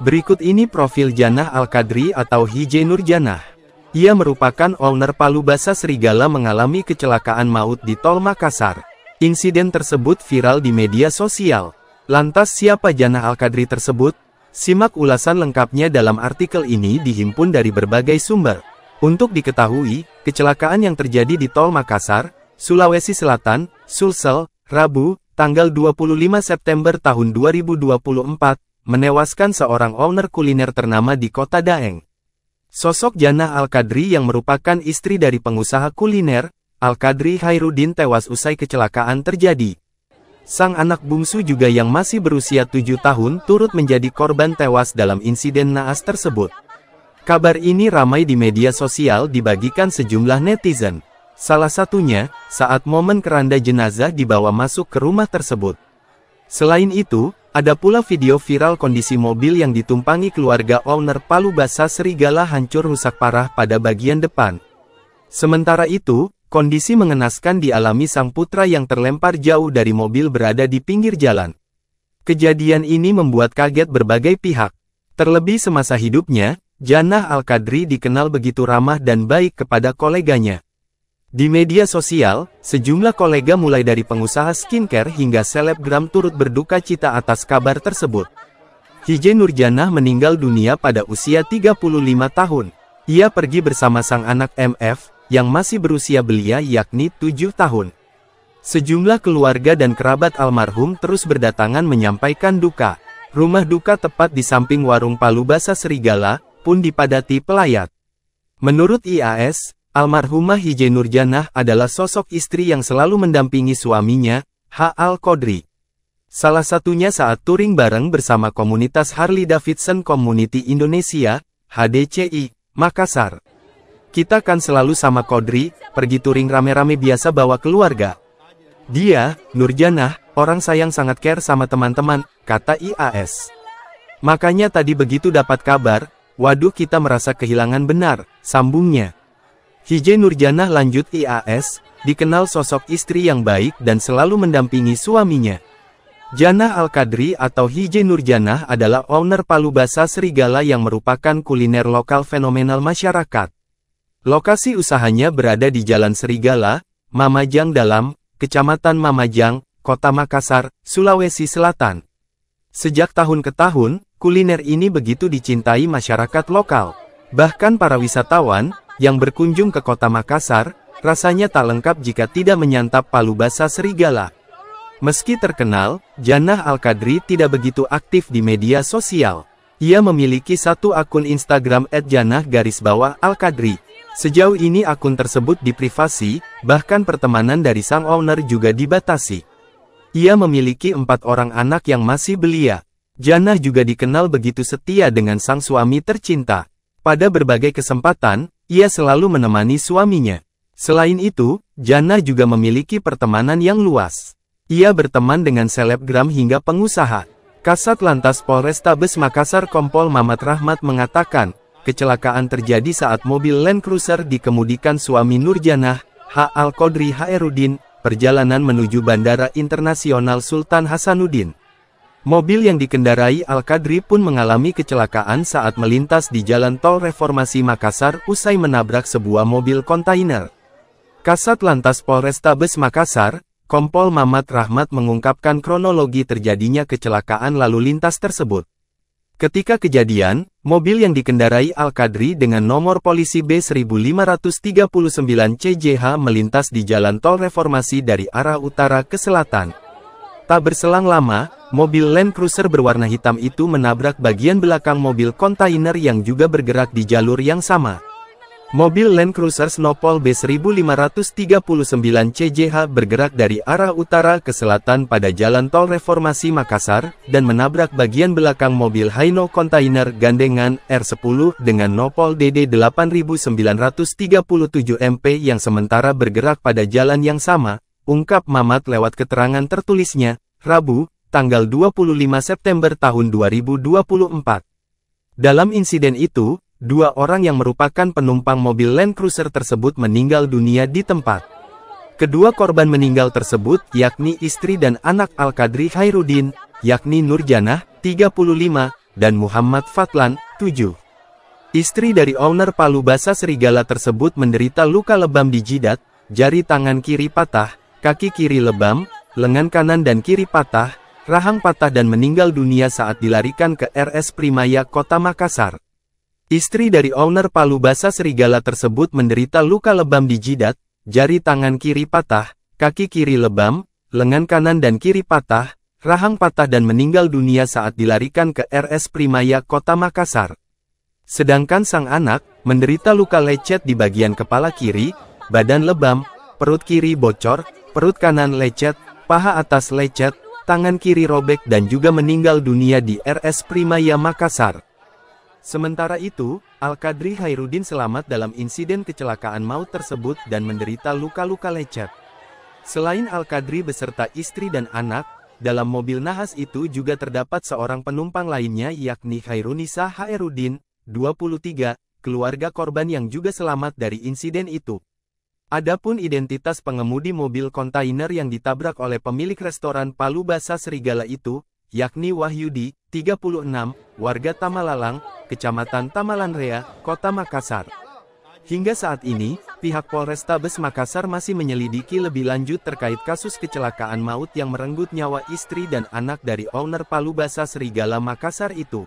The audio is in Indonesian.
Berikut ini profil Janah Al-Qadri atau Hije Nur Janah. Ia merupakan owner Palu Basa Serigala mengalami kecelakaan maut di Tol Makassar. Insiden tersebut viral di media sosial. Lantas siapa Janah Al-Qadri tersebut? Simak ulasan lengkapnya dalam artikel ini dihimpun dari berbagai sumber. Untuk diketahui, kecelakaan yang terjadi di Tol Makassar, Sulawesi Selatan, Sulsel, Rabu, tanggal 25 September tahun 2024, menewaskan seorang owner kuliner ternama di kota Daeng. Sosok Jana Al-Qadri yang merupakan istri dari pengusaha kuliner, Al-Qadri Hairuddin tewas usai kecelakaan terjadi. Sang anak bungsu juga yang masih berusia 7 tahun turut menjadi korban tewas dalam insiden naas tersebut. Kabar ini ramai di media sosial dibagikan sejumlah netizen. Salah satunya, saat momen keranda jenazah dibawa masuk ke rumah tersebut. Selain itu, ada pula video viral kondisi mobil yang ditumpangi keluarga owner Palu basah Serigala hancur rusak parah pada bagian depan. Sementara itu, kondisi mengenaskan dialami sang putra yang terlempar jauh dari mobil berada di pinggir jalan. Kejadian ini membuat kaget berbagai pihak. Terlebih semasa hidupnya, Janah Al-Qadri dikenal begitu ramah dan baik kepada koleganya. Di media sosial, sejumlah kolega mulai dari pengusaha skincare hingga selebgram turut berduka cita atas kabar tersebut. Hijen Nurjanah meninggal dunia pada usia 35 tahun. Ia pergi bersama sang anak MF, yang masih berusia belia yakni 7 tahun. Sejumlah keluarga dan kerabat almarhum terus berdatangan menyampaikan duka. Rumah duka tepat di samping warung Palu basah Serigala, pun dipadati pelayat. Menurut IAS, Almarhumah Hije Nurjanah adalah sosok istri yang selalu mendampingi suaminya, H. Al Qodri. Salah satunya saat touring bareng bersama komunitas Harley Davidson Community Indonesia, HDCI, Makassar. Kita kan selalu sama Kodri, pergi touring rame-rame biasa bawa keluarga. Dia, Nurjanah, orang sayang sangat care sama teman-teman, kata IAS. Makanya tadi begitu dapat kabar, waduh kita merasa kehilangan benar, sambungnya. Hijai Nurjanah lanjut IAS, dikenal sosok istri yang baik dan selalu mendampingi suaminya. Janah al qadri atau Hijai Nurjanah adalah owner Palu Basa Serigala yang merupakan kuliner lokal fenomenal masyarakat. Lokasi usahanya berada di Jalan Serigala, Mamajang Dalam, Kecamatan Mamajang, Kota Makassar, Sulawesi Selatan. Sejak tahun ke tahun, kuliner ini begitu dicintai masyarakat lokal. Bahkan para wisatawan, yang berkunjung ke kota Makassar, rasanya tak lengkap jika tidak menyantap palu basah serigala. Meski terkenal, Janah Al-Qadri tidak begitu aktif di media sosial. Ia memiliki satu akun Instagram @janah garis bawah Sejauh ini akun tersebut diprivasi, bahkan pertemanan dari sang owner juga dibatasi. Ia memiliki empat orang anak yang masih belia. Janah juga dikenal begitu setia dengan sang suami tercinta. Pada berbagai kesempatan, ia selalu menemani suaminya. Selain itu, Jannah juga memiliki pertemanan yang luas. Ia berteman dengan selebgram hingga pengusaha. Kasat Lantas Polrestabes Makassar Kompol Mamat Rahmat mengatakan, kecelakaan terjadi saat mobil Land Cruiser dikemudikan suami Nurjanah, H. al H Erudin, perjalanan menuju Bandara Internasional Sultan Hasanuddin. Mobil yang dikendarai Al-Kadri pun mengalami kecelakaan saat melintas di Jalan Tol Reformasi Makassar usai menabrak sebuah mobil kontainer. Kasat Lantas Polrestabes Makassar, Kompol Mamat Rahmat mengungkapkan kronologi terjadinya kecelakaan lalu lintas tersebut. Ketika kejadian, mobil yang dikendarai Al-Kadri dengan nomor polisi B1539CJH melintas di Jalan Tol Reformasi dari arah utara ke selatan. Tak berselang lama, Mobil Land Cruiser berwarna hitam itu menabrak bagian belakang mobil kontainer yang juga bergerak di jalur yang sama. Mobil Land Cruiser Snowpole B1539 CJH bergerak dari arah utara ke selatan pada Jalan Tol Reformasi Makassar, dan menabrak bagian belakang mobil Haino kontainer Gandengan R10 dengan Nopol DD 8937 MP yang sementara bergerak pada jalan yang sama, ungkap Mamat lewat keterangan tertulisnya, Rabu, tanggal 25 September tahun 2024. Dalam insiden itu, dua orang yang merupakan penumpang mobil Land Cruiser tersebut meninggal dunia di tempat. Kedua korban meninggal tersebut yakni istri dan anak Al-Qadri Khairuddin, yakni Nurjanah, 35, dan Muhammad Fatlan, 7. Istri dari owner Palu Basa Serigala tersebut menderita luka lebam di jidat, jari tangan kiri patah, kaki kiri lebam, lengan kanan dan kiri patah, Rahang patah dan meninggal dunia saat dilarikan ke RS Primaya, Kota Makassar. Istri dari owner Palu Basa Serigala tersebut menderita luka lebam di jidat, jari tangan kiri patah, kaki kiri lebam, lengan kanan dan kiri patah, rahang patah dan meninggal dunia saat dilarikan ke RS Primaya, Kota Makassar. Sedangkan sang anak, menderita luka lecet di bagian kepala kiri, badan lebam, perut kiri bocor, perut kanan lecet, paha atas lecet, tangan kiri robek dan juga meninggal dunia di RS Primaya Makassar. Sementara itu, Al-Qadri Hairudin selamat dalam insiden kecelakaan maut tersebut dan menderita luka-luka lecet. Selain Al-Qadri beserta istri dan anak, dalam mobil nahas itu juga terdapat seorang penumpang lainnya yakni Khairunisa Hairudin, 23, keluarga korban yang juga selamat dari insiden itu. Adapun identitas pengemudi mobil kontainer yang ditabrak oleh pemilik restoran Palu Basa Serigala itu, yakni Wahyudi, 36, warga Tamalalang, Kecamatan Tamalanrea, Kota Makassar. Hingga saat ini, pihak Polrestabes Makassar masih menyelidiki lebih lanjut terkait kasus kecelakaan maut yang merenggut nyawa istri dan anak dari owner Palu Basa Serigala Makassar itu.